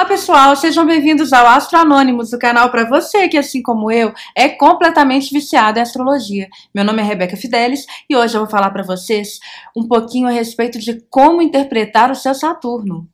Olá pessoal, sejam bem-vindos ao Astro Anônimos, o canal para você que, assim como eu, é completamente viciado em astrologia. Meu nome é Rebeca Fidelis e hoje eu vou falar para vocês um pouquinho a respeito de como interpretar o seu Saturno.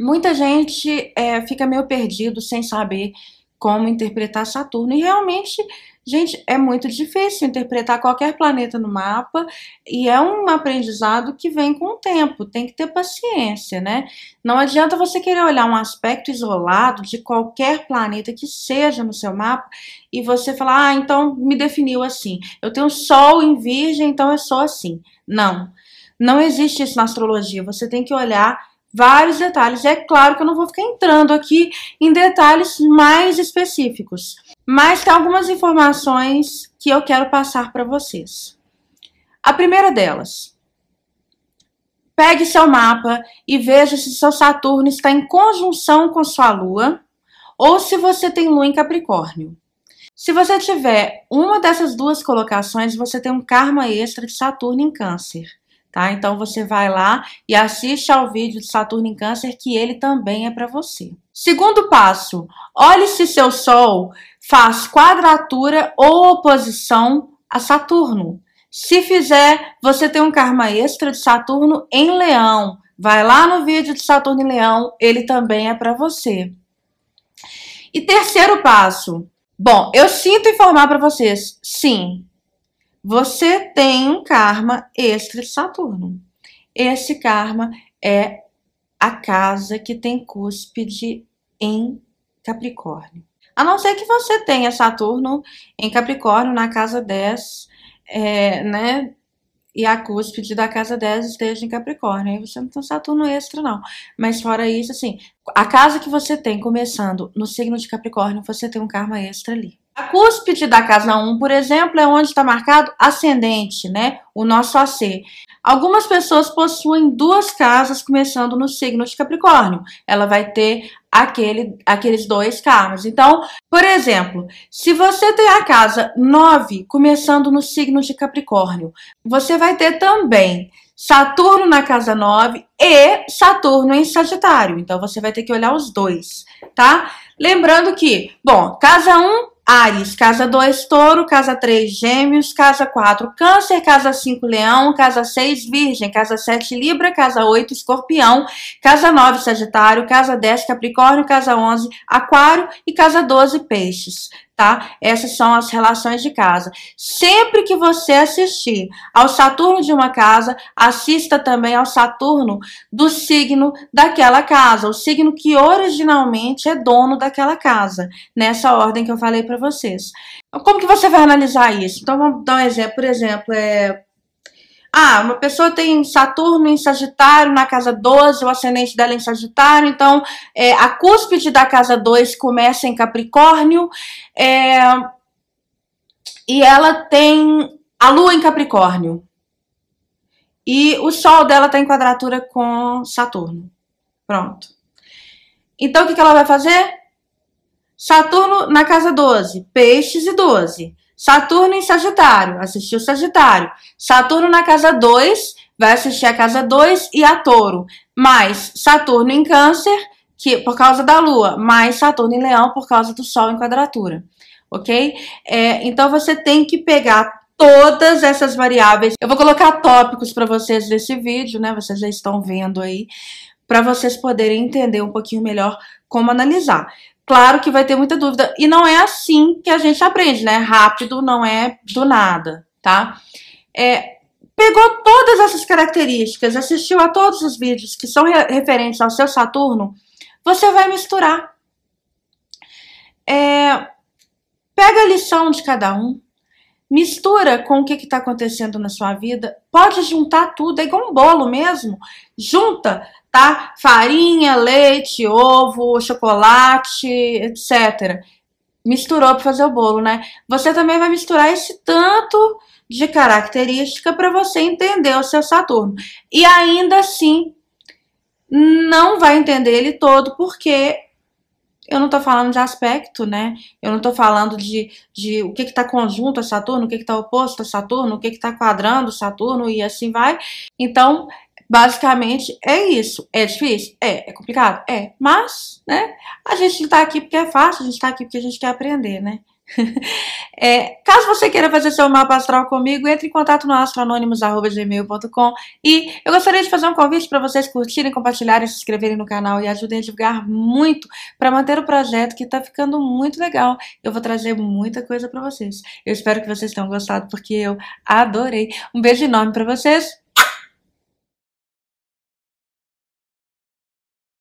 Muita gente é, fica meio perdido sem saber como interpretar Saturno e realmente Gente, é muito difícil interpretar qualquer planeta no mapa e é um aprendizado que vem com o tempo, tem que ter paciência, né? Não adianta você querer olhar um aspecto isolado de qualquer planeta que seja no seu mapa e você falar, ah, então me definiu assim. Eu tenho Sol em Virgem, então é só assim. Não, não existe isso na astrologia. Você tem que olhar vários detalhes. É claro que eu não vou ficar entrando aqui em detalhes mais específicos, mas tem algumas informações que eu quero passar para vocês. A primeira delas, pegue seu mapa e veja se seu Saturno está em conjunção com sua Lua ou se você tem Lua em Capricórnio. Se você tiver uma dessas duas colocações, você tem um karma extra de Saturno em Câncer tá? Então você vai lá e assiste ao vídeo de Saturno em Câncer que ele também é para você. Segundo passo, olhe se seu Sol faz quadratura ou oposição a Saturno. Se fizer, você tem um karma extra de Saturno em Leão. Vai lá no vídeo de Saturno em Leão, ele também é para você. E terceiro passo. Bom, eu sinto informar para vocês, sim, você tem um karma extra Saturno. Esse karma é a casa que tem cúspide em Capricórnio. A não ser que você tenha Saturno em Capricórnio na casa 10, é, né? E a cúspide da casa 10 esteja em Capricórnio. Aí você não tem Saturno extra, não. Mas fora isso, assim, a casa que você tem começando no signo de Capricórnio, você tem um karma extra ali. A cúspide da casa 1, por exemplo, é onde está marcado ascendente, né? O nosso AC. Algumas pessoas possuem duas casas começando no signo de Capricórnio. Ela vai ter aquele, aqueles dois carros. Então, por exemplo, se você tem a casa 9 começando no signo de Capricórnio, você vai ter também Saturno na casa 9 e Saturno em Sagitário. Então, você vai ter que olhar os dois, tá? Lembrando que, bom, casa 1 Ares, casa 2, touro, casa 3, gêmeos, casa 4, câncer, casa 5, leão, casa 6, virgem, casa 7, libra, casa 8, escorpião, casa 9, sagitário, casa 10, capricórnio, casa 11, aquário e casa 12, peixes tá? Essas são as relações de casa. Sempre que você assistir ao Saturno de uma casa, assista também ao Saturno do signo daquela casa, o signo que originalmente é dono daquela casa, nessa ordem que eu falei para vocês. Como que você vai analisar isso? Então vamos dar um exemplo, por exemplo, é ah, uma pessoa tem Saturno em Sagitário, na casa 12, o ascendente dela é em Sagitário, então é, a cúspide da casa 2 começa em Capricórnio, é, e ela tem a Lua em Capricórnio. E o Sol dela está em quadratura com Saturno. Pronto. Então o que, que ela vai fazer? Saturno na casa 12, peixes e 12. Saturno em Sagitário, assistiu Sagitário. Saturno na casa 2, vai assistir a casa 2 e a Touro. Mais Saturno em Câncer, que por causa da Lua, mais Saturno em Leão por causa do Sol em quadratura. Ok? É, então você tem que pegar todas essas variáveis. Eu vou colocar tópicos para vocês nesse vídeo, né? Vocês já estão vendo aí, para vocês poderem entender um pouquinho melhor como analisar claro que vai ter muita dúvida. E não é assim que a gente aprende, né? Rápido não é do nada, tá? É, pegou todas essas características, assistiu a todos os vídeos que são referentes ao seu Saturno, você vai misturar. É, pega a lição de cada um, mistura com o que está acontecendo na sua vida, pode juntar tudo, é igual um bolo mesmo. Junta, tá? Farinha, leite, ovo, chocolate, etc. Misturou para fazer o bolo, né? Você também vai misturar esse tanto de característica para você entender o seu Saturno. E ainda assim, não vai entender ele todo, porque eu não estou falando de aspecto, né? Eu não estou falando de, de o que está conjunto a Saturno, o que está oposto a Saturno, o que está quadrando Saturno e assim vai. Então, basicamente é isso. É difícil? É. É complicado? É. Mas, né? A gente está aqui porque é fácil, a gente está aqui porque a gente quer aprender, né? É, caso você queira fazer seu mapa astral comigo, entre em contato no astroanônimos.gmail.com e eu gostaria de fazer um convite para vocês curtirem, compartilharem, se inscreverem no canal e ajudem a divulgar muito para manter o projeto que está ficando muito legal. Eu vou trazer muita coisa para vocês. Eu espero que vocês tenham gostado porque eu adorei. Um beijo enorme para vocês.